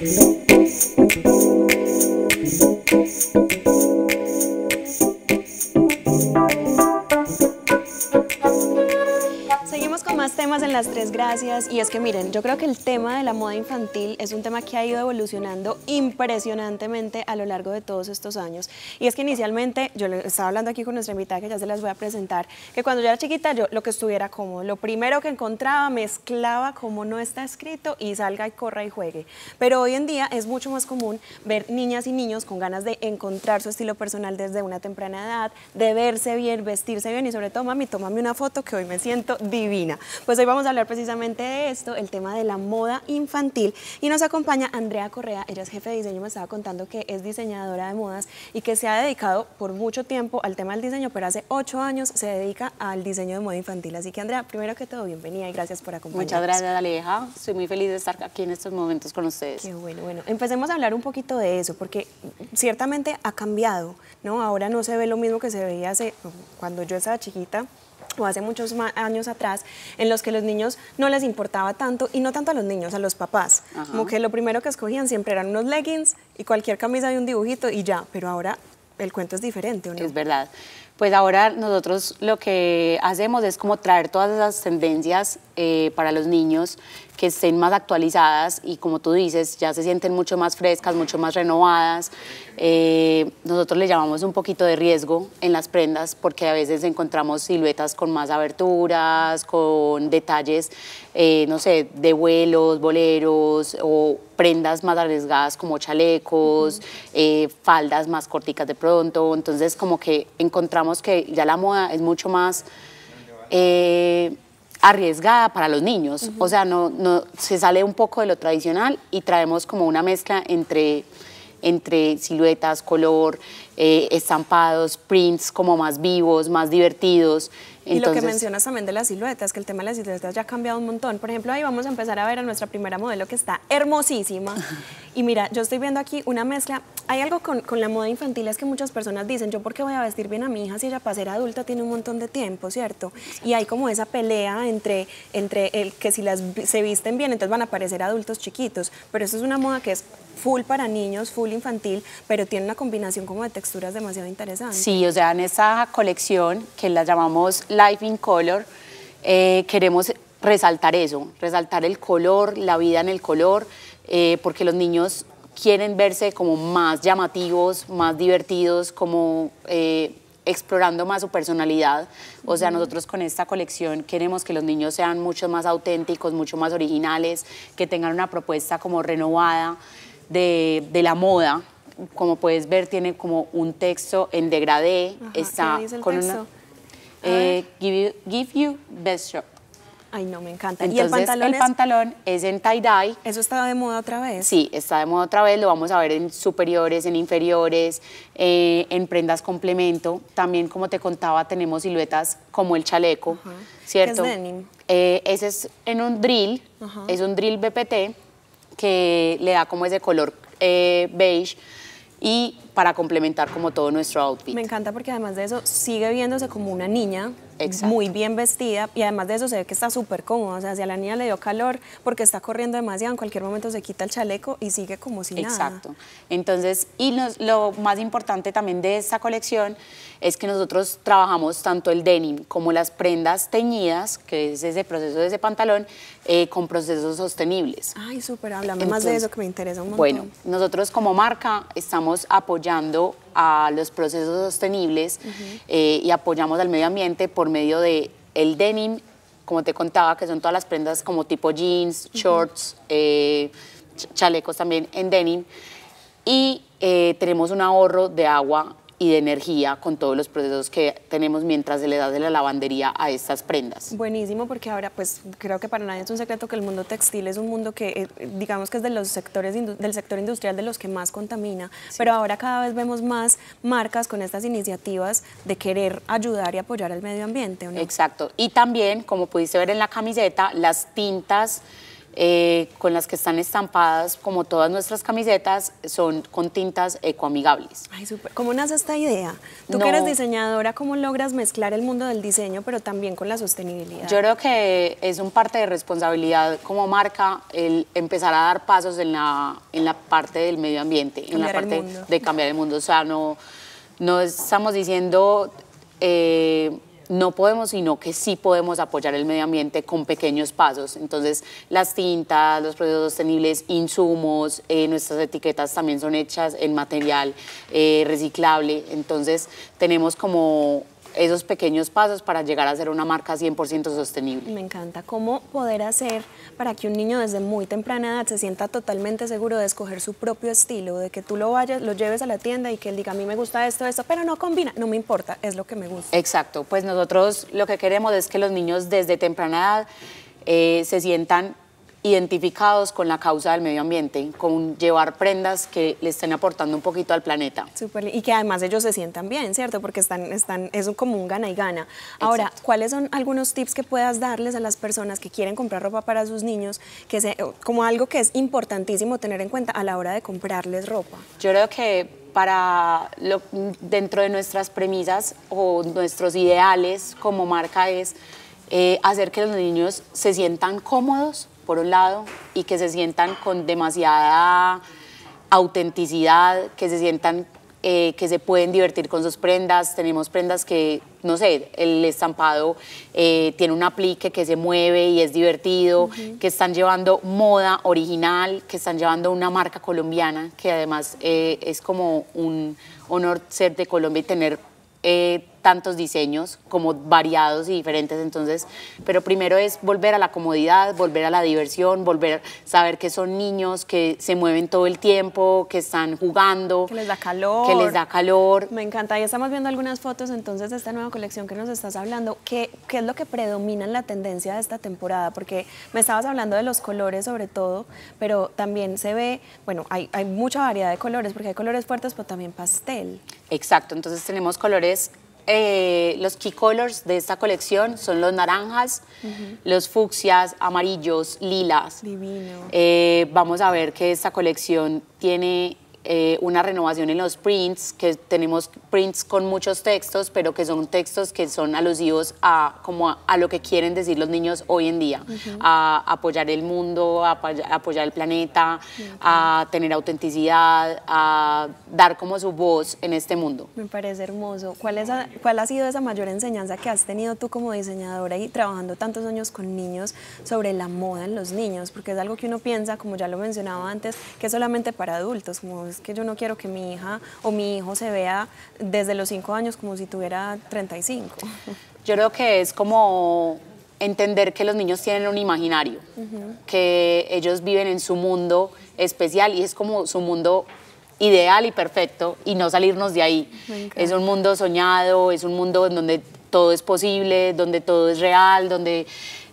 Música en las tres gracias. Y es que miren, yo creo que el tema de la moda infantil es un tema que ha ido evolucionando impresionantemente a lo largo de todos estos años. Y es que inicialmente, yo estaba hablando aquí con nuestra invitada que ya se las voy a presentar, que cuando yo era chiquita yo lo que estuviera cómodo, lo primero que encontraba mezclaba como no está escrito y salga y corra y juegue. Pero hoy en día es mucho más común ver niñas y niños con ganas de encontrar su estilo personal desde una temprana edad, de verse bien, vestirse bien y sobre todo, mami, tómame una foto que hoy me siento divina. Pues hoy vamos a hablar precisamente de esto, el tema de la moda infantil. Y nos acompaña Andrea Correa, ella es jefe de diseño, me estaba contando que es diseñadora de modas y que se ha dedicado por mucho tiempo al tema del diseño, pero hace ocho años se dedica al diseño de moda infantil. Así que Andrea, primero que todo, bienvenida y gracias por acompañarnos. Muchas gracias, Aleja. Soy muy feliz de estar aquí en estos momentos con ustedes. Qué bueno, bueno. Empecemos a hablar un poquito de eso, porque ciertamente ha cambiado, ¿no? Ahora no se ve lo mismo que se veía hace, cuando yo estaba chiquita, hace muchos años atrás en los que los niños no les importaba tanto y no tanto a los niños, a los papás. Como que lo primero que escogían siempre eran unos leggings y cualquier camisa de un dibujito y ya, pero ahora el cuento es diferente, no? Es verdad. Pues ahora nosotros lo que hacemos es como traer todas esas tendencias eh, para los niños que estén más actualizadas y como tú dices, ya se sienten mucho más frescas, mucho más renovadas. Eh, nosotros le llamamos un poquito de riesgo en las prendas porque a veces encontramos siluetas con más aberturas, con detalles, eh, no sé, de vuelos, boleros o prendas más arriesgadas como chalecos, faldas más corticas de pronto. Entonces como que encontramos que ya la moda es mucho más arriesgada para los niños. O sea, no, no, se sale un poco de lo tradicional y traemos como una mezcla entre, entre siluetas, color, eh, estampados, prints como más vivos, más divertidos y lo que mencionas también de las siluetas, que el tema de las siluetas ya ha cambiado un montón. Por ejemplo, ahí vamos a empezar a ver a nuestra primera modelo que está hermosísima. Y mira, yo estoy viendo aquí una mezcla. Hay algo con, con la moda infantil, es que muchas personas dicen, yo por qué voy a vestir bien a mi hija si ella para ser adulta tiene un montón de tiempo, ¿cierto? Y hay como esa pelea entre, entre el que si las se visten bien, entonces van a parecer adultos chiquitos. Pero eso es una moda que es full para niños, full infantil, pero tiene una combinación como de texturas demasiado interesante. Sí, o sea, en esa colección que la llamamos Life in Color, eh, queremos resaltar eso, resaltar el color, la vida en el color, eh, porque los niños quieren verse como más llamativos, más divertidos, como eh, explorando más su personalidad. O sea, nosotros con esta colección queremos que los niños sean mucho más auténticos, mucho más originales, que tengan una propuesta como renovada de, la moda. Como puedes ver, tiene como un texto en degradé, está con texto? Eh, give, you, give, Best Shop. Ay, no, me encanta. ¿Y el pantalón? es? en tie-dye. ¿Eso está de moda otra vez? Sí, está de moda otra vez. Lo vamos a ver en superiores, en inferiores, eh, en prendas complemento. También, como te contaba, tenemos siluetas como el chaleco, ¿cierto? es denim? Eh, ese es en un drill, es un drill BPT que le da como ese color beige y para complementar como todo nuestro outfit. Me encanta porque además de eso sigue viéndose como una niña, muy bien vestida y además de eso se ve que está súper cómoda. O sea, si a la niña le dio calor porque está corriendo demasiado, en cualquier momento se quita el chaleco y sigue como si nada. Exacto. Entonces, y lo más importante también de esta colección es que nosotros trabajamos tanto el denim como las prendas teñidas, que es ese proceso de ese pantalón, eh, con procesos sostenibles. Ay, súper, háblame más de eso que me interesa un montón. Bueno, nosotros como marca estamos apoyando a los procesos sostenibles eh, y apoyamos al medio ambiente por medio de el denim, como te contaba, que son todas las prendas como tipo jeans, shorts, eh, chalecos también en denim. Y eh, tenemos un ahorro de agua y de energía con todos los procesos que tenemos mientras se le da de la lavandería a estas prendas. Buenísimo, porque ahora pues creo que para nadie es un secreto que el mundo textil es un mundo que eh, digamos que es de los sectores del sector industrial de los que más contamina, pero ahora cada vez vemos más marcas con estas iniciativas de querer ayudar y apoyar al medio ambiente. Exacto, y también como pudiste ver en la camiseta, las tintas eh, con las que están estampadas, como todas nuestras camisetas, son con tintas ecoamigables. Ay, súper. ¿Cómo nace esta idea? Tú que eres diseñadora, ¿cómo logras mezclar el mundo del diseño, pero también con la sostenibilidad? Yo creo que es un parte de responsabilidad como marca el empezar a dar pasos en la, en la parte del medio ambiente, en la parte de cambiar el mundo. O sea, no, estamos diciendo... Eh, no podemos, sino que sí podemos apoyar el medio ambiente con pequeños pasos. Entonces, las tintas, los productos sostenibles, insumos, eh, nuestras etiquetas también son hechas en material eh, reciclable. Entonces, tenemos como esos pequeños pasos para llegar a ser una marca 100% sostenible. Me encanta. ¿Cómo poder hacer para que un niño desde muy temprana edad se sienta totalmente seguro de escoger su propio estilo, de que tú lo vayas, lo lleves a la tienda y que él diga, a mí me gusta esto, esto, pero no combina, no me importa, es lo que me gusta? Exacto. Pues nosotros lo que queremos es que los niños desde temprana edad eh, se sientan identificados con la causa del medio ambiente, con llevar prendas que le estén aportando un poquito al planeta. y que además ellos se sientan bien, ¿cierto? Porque están, están, es un común gana y gana. Ahora, ¿cuáles son algunos tips que puedas darles a las personas que quieren comprar ropa para sus niños, que eh, como algo que es importantísimo tener en cuenta a la hora de comprarles ropa? Yo creo que para lo, dentro de nuestras premisas o nuestros ideales como marca es eh, hacer que los niños se sientan cómodos por un lado y que se sientan con demasiada autenticidad, que se sientan eh, que se pueden divertir con sus prendas. Tenemos prendas que, no sé, el estampado eh, tiene un aplique que se mueve y es divertido, que están llevando moda original, que están llevando una marca colombiana, que además eh, es como un honor ser de Colombia y tener tantos diseños como variados y diferentes. Entonces, pero primero es volver a la comodidad, volver a la diversión, volver a saber que son niños, que se mueven todo el tiempo, que están jugando. Que les da calor. Que les da calor. Me encanta. Ya estamos viendo algunas fotos entonces de esta nueva colección que nos estás hablando. ¿Qué, es lo que predomina en la tendencia de esta temporada? Porque me estabas hablando de los colores sobre todo, pero también se ve, bueno, hay, hay mucha variedad de colores, porque hay colores fuertes, pero también pastel. Exacto, entonces tenemos colores eh, los key colors de esta colección son los naranjas, los fucsias, amarillos, lilas. Divino. Eh, vamos a ver que esta colección tiene eh, una renovación en los prints, que tenemos prints con muchos textos, pero que son textos que son alusivos a, como a, lo que quieren decir los niños hoy en día, a apoyar el mundo, a, apoyar el planeta, a tener autenticidad, a dar como su voz en este mundo. Me parece hermoso. ¿Cuál, es ¿Cuál ha sido esa mayor enseñanza que has tenido tú como diseñadora y trabajando tantos años con niños sobre la moda en los niños? Porque es algo que uno piensa, como ya lo mencionaba antes, que es solamente para adultos, como es que yo no quiero que mi hija o mi hijo se vea desde los 5 años como si tuviera 35. Yo creo que es como entender que los niños tienen un imaginario, que ellos viven en su mundo especial y es como su mundo ideal y perfecto y no salirnos de ahí. Es un mundo soñado, es un mundo en donde todo es posible, donde todo es real, donde...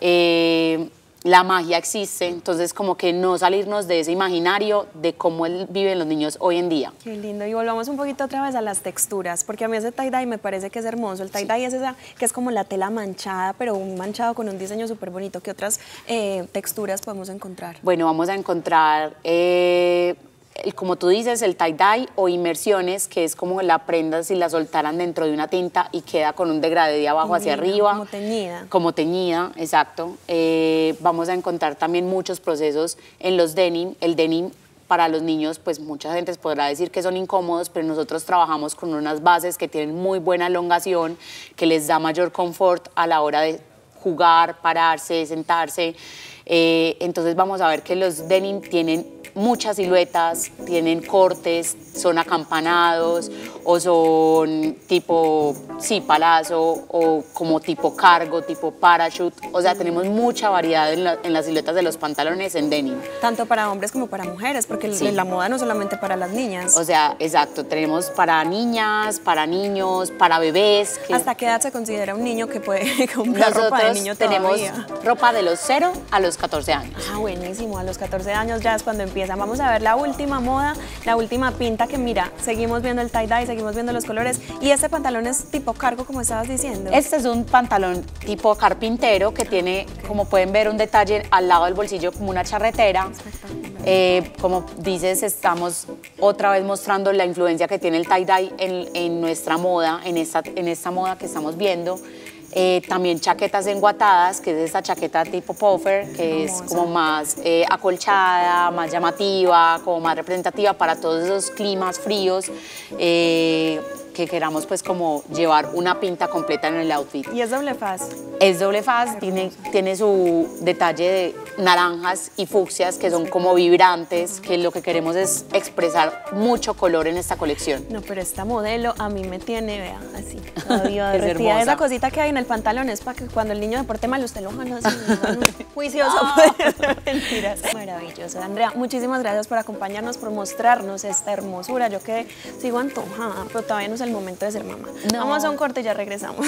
Eh, la magia existe, entonces como que no salirnos de ese imaginario de cómo viven los niños hoy en día. Qué lindo, y volvamos un poquito otra vez a las texturas, porque a mí ese tie-dye me parece que es hermoso, el tie-dye es esa que es como la tela manchada, pero un manchado con un diseño súper bonito, ¿qué otras eh, texturas podemos encontrar? Bueno, vamos a encontrar... Eh, el, como tú dices, el tie-dye o inmersiones, que es como la prenda si la soltaran dentro de una tinta y queda con un degradé de abajo hacia arriba. Como teñida. Como teñida, exacto. Eh, vamos a encontrar también muchos procesos en los denim. El denim para los niños, pues mucha gente podrá decir que son incómodos, pero nosotros trabajamos con unas bases que tienen muy buena elongación, que les da mayor confort a la hora de jugar, pararse, sentarse. Eh, entonces vamos a ver que los denim tienen muchas siluetas, tienen cortes, son acampanados o son tipo, sí, palazo o como tipo cargo, tipo parachute. O sea, tenemos mucha variedad en, las siluetas de los pantalones en denim. Tanto para hombres como para mujeres, porque la moda no solamente para las niñas. O sea, exacto, tenemos para niñas, para niños, para bebés. ¿Hasta qué edad se considera un niño que puede comprar ropa de niño tenemos ropa de los 0 a los 14 años. Ah, buenísimo, a los 14 años ya es cuando empiezan. Vamos a ver la última moda, la última pinta que mira, seguimos viendo el tie-dye, seguimos viendo los colores. Y este pantalón es tipo cargo, como estabas diciendo. Este es un pantalón tipo carpintero que tiene, como pueden ver, un detalle al lado del bolsillo como una charretera. Eh, como dices, estamos otra vez mostrando la influencia que tiene el tie-dye en, en, nuestra moda, en esta, en esta moda que estamos viendo. Eh, también chaquetas enguatadas, que es esta chaqueta tipo puffer, que es como más eh, acolchada, más llamativa, como más representativa para todos esos climas fríos. Eh, que queramos pues como llevar una pinta completa en el outfit. ¿Y es doble faz? Es doble faz, tiene, tiene su detalle de naranjas y fucsias que son como vibrantes, que lo que queremos es expresar mucho color en esta colección. No, pero esta modelo a mí me tiene, vea, así, todavía es Esa cosita que hay en el pantalón es para que cuando el niño deporte mal usted lo jala juicioso. Pues. Mentiras. Maravilloso. Andrea, muchísimas gracias por acompañarnos, por mostrarnos esta hermosura. Yo que sigo antojada, pero todavía no el momento de ser mamá. Vamos a un corte y ya regresamos.